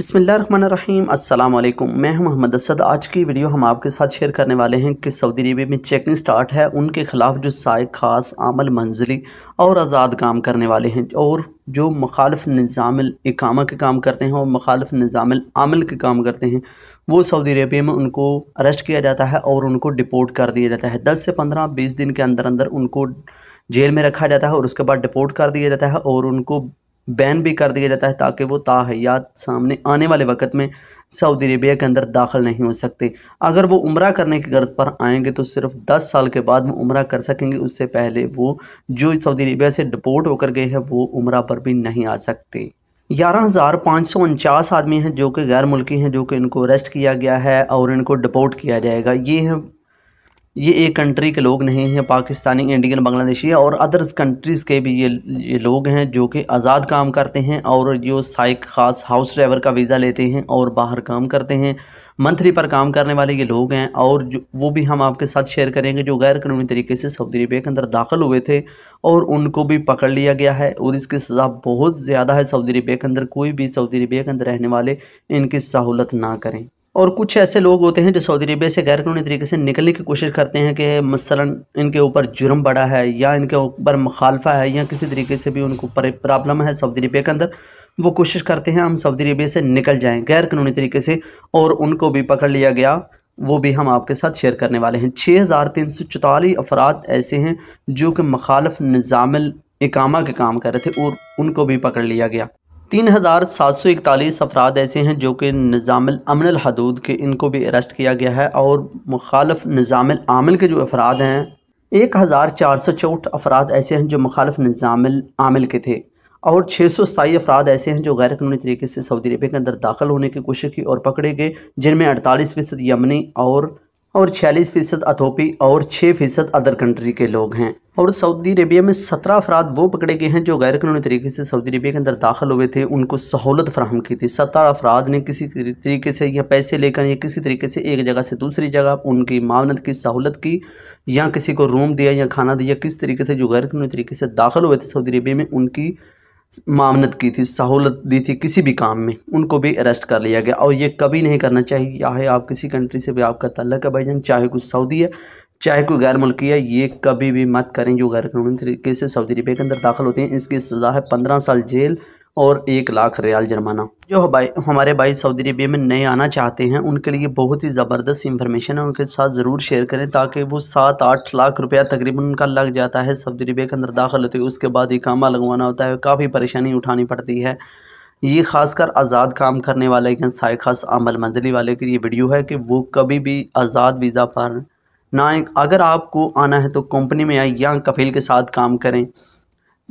बसमीम अल्लाम मैं हूं मोहम्मद असद आज की वीडियो हम आपके साथ शेयर करने वाले हैं कि सऊदी अरबी में चेकिंग स्टार्ट है उनके ख़िलाफ़ जो साय खास आमल मंजिली और आज़ाद काम करने वाले हैं और जो मुखालफ निज़ाम इकामा के काम करते हैं और मखालफ निज़ाम आमल के काम करते हैं वो सऊदी अरबिया में उनको अरेस्ट किया जाता है और उनको डिपोर्ट कर दिया जाता है दस से पंद्रह बीस दिन के अंदर अंदर उनको जेल में रखा जाता है और उसके बाद डिपोर्ट कर दिया जाता है और उनको बैन भी कर दिया जाता है ताकि वो ताहयात सामने आने वाले वक्त में सऊदी अरेबिया के अंदर दाखिल नहीं हो सकते अगर वो उम्र करने की गर्ज पर आएंगे तो सिर्फ दस साल के बाद वो उम्र कर सकेंगे उससे पहले वो जो सऊदी अरेबिया से डिपोर्ट होकर गए हैं वो उम्र पर भी नहीं आ सकते ग्यारह हज़ार पाँच सौ उनचास आदमी हैं जो कि गैर मुल्की हैं जो कि इनको अरेस्ट किया गया है और इनको डिपोर्ट किया जाएगा ये है ये एक कंट्री के लोग नहीं हैं पाकिस्तानी इंडियन बांग्लादेशी और अदर्स कंट्रीज़ के भी ये ये लोग हैं जो कि आज़ाद काम करते हैं और जो साइक ख़ास हाउस ड्राइवर का वीज़ा लेते हैं और बाहर काम करते हैं मंथली पर काम करने वाले ये लोग हैं और जो वो भी हम आपके साथ शेयर करेंगे जो गैर कानूनी तरीके से सऊदी अरबिया के अंदर दाखिल हुए थे और उनको भी पकड़ लिया गया है और इसकी सज़ा बहुत ज़्यादा है सऊदी अरबिया के अंदर कोई भी सऊदी अरबिया के अंदर रहने वाले इनकी सहूलत ना करें और कुछ ऐसे लोग होते हैं जो सऊदी अरबिया से गैरकानूनी तरीके से निकलने की कोशिश करते हैं कि मसलन इनके ऊपर जुर्म बड़ा है या इनके ऊपर मुखालफा है या किसी तरीके से भी उनको प्रॉब्लम है सऊदी अरबिया के अंदर वो कोशिश करते हैं हम सऊदी अरबिया से निकल जाएँ कानूनी तरीके से और उनको भी पकड़ लिया गया वो भी हम आपके साथ शेयर करने वाले हैं छः हज़ार तीन सौ चौतालीस अफराद ऐसे हैं जो कि मखालफ निज़ामिल इकामा के काम कर रहे थे और उनको भी पकड़ लिया गया तीन हज़ार सात सौ इकतालीस अफराद ऐसे हैं जो कि अमन हदूद के इनको भी अरेस्ट किया गया है और मुखालफ निज़ाम आमिल के जो अफराद हैं एक हज़ार चार सौ चौंठ अफराद ऐसे हैं जो मुखालफ निज़ामिल आमिल के थे और छः सौ सताई अफराद ऐसे हैं जो गैर कानूनी तरीके से सऊदी अरबिया के अंदर दाखिल होने की कोशिश की और पकड़े गए जिनमें अड़तालीस फ़ीसद यमनी और छियालीस फ़ीसद अथोपी और छः फ़ीसद अदर कंट्री के लोग हैं और सऊदी अरबिया में सत्रह अफराद वो पकड़े गए हैं जो गैर कानूनी तरीके से सऊदी अरबिया के अंदर दाखिल हुए थे उनको सहूलत फ्राहम की थी सत्रह अफराद ने किसी तरीके से या पैसे लेकर या किसी तरीके से एक जगह से दूसरी जगह उनकी मावनत की सहूलत की या किसी को रूम दिया या खाना दिया किस तरीके से जो गैर कानूनी तरीके से दाखिल हुए थे सऊदी अरबिया में उनकी मामनत की थी सहूलत दी थी किसी भी काम में उनको भी अरेस्ट कर लिया गया और ये कभी नहीं करना चाहिए चाहे आप किसी कंट्री से भी आपका तल्लक है भाई चाहे कुछ सऊदी है चाहे कोई गैर मुल्की है ये कभी भी मत करें जो गैर कानूनी तरीके से सऊदी अरबिया के अंदर दाखिल होते हैं इसकी सज़ा है पंद्रह साल जेल और एक लाख रियाल जुर्माना जो भाई हमारे भाई सऊदी अरबिया में नए आना चाहते हैं उनके लिए बहुत ही ज़बरदस्त इन्फॉर्मेशन है उनके साथ ज़रूर शेयर करें ताकि वो सात आठ लाख रुपया तकरीबन उनका लग जाता है सऊदी अरबिया के अंदर दाखिल होते उसके बाद कामा लगवाना होता है काफ़ी परेशानी उठानी पड़ती है ये खासकर आज़ाद काम करने वाले के साय खास अमल मंजिली वाले के लिए वीडियो है कि वो कभी भी आज़ाद वीज़ा पर ना अगर आपको आना है तो कंपनी में आए या कफील के साथ काम करें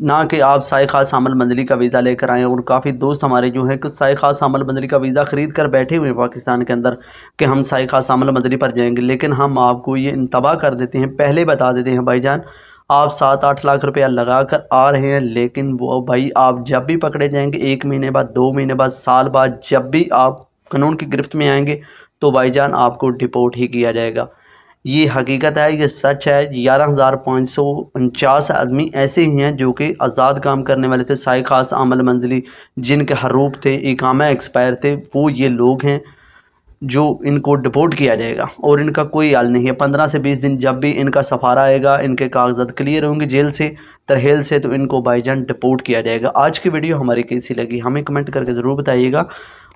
ना कि आप साय खास आमल मंजिली का वीज़ा लेकर आएँ और काफ़ी दोस्त हमारे जो है कि साय खास आमल मंजिली का वीज़ा ख़रीद कर बैठे हुए हैं पाकिस्तान के अंदर कि हम साय खास आमल मंजिली पर जाएंगे लेकिन हम आपको ये इंतबाह कर देते हैं पहले बता देते हैं भाईजान आप सात आठ लाख रुपया लगा कर आ रहे हैं लेकिन वो भाई आप जब भी पकड़े जाएंगे एक महीने बाद दो महीने बाद साल बाद जब भी आप कानून की गिरफ्त में आएंगे तो भाईजान आपको डिपोर्ट ही किया जाएगा ये हकीकत है ये सच है ग्यारह हज़ार पाँच सौ उनचास आदमी ऐसे ही हैं जो कि आज़ाद काम करने वाले थे साई खास आमल मंजिली जिनके हरूप थे इकामा एक्सपायर थे वो ये लोग हैं जो इनको डिपोर्ट किया जाएगा और इनका कोई हाल नहीं है पंद्रह से बीस दिन जब भी इनका सफारा आएगा इनके कागजात क्लियर होंगे जेल से तरहेल से तो इनको बाईजान डिपोर्ट किया जाएगा आज की वीडियो हमारी कैसी लगी हमें कमेंट करके ज़रूर बताइएगा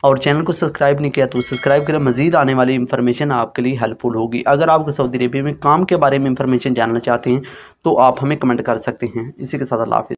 और चैनल को सब्सक्राइब नहीं किया तो सब्सक्राइब करें मजीद आने वाली इंफॉर्मेशन आपके लिए हेल्पफुल होगी अगर आप सऊदी अरेबिया में काम के बारे में इंफॉर्मेशन जानना चाहते हैं तो आप हमें कमेंट कर सकते हैं इसी के साथ अल्लाह हाफिज़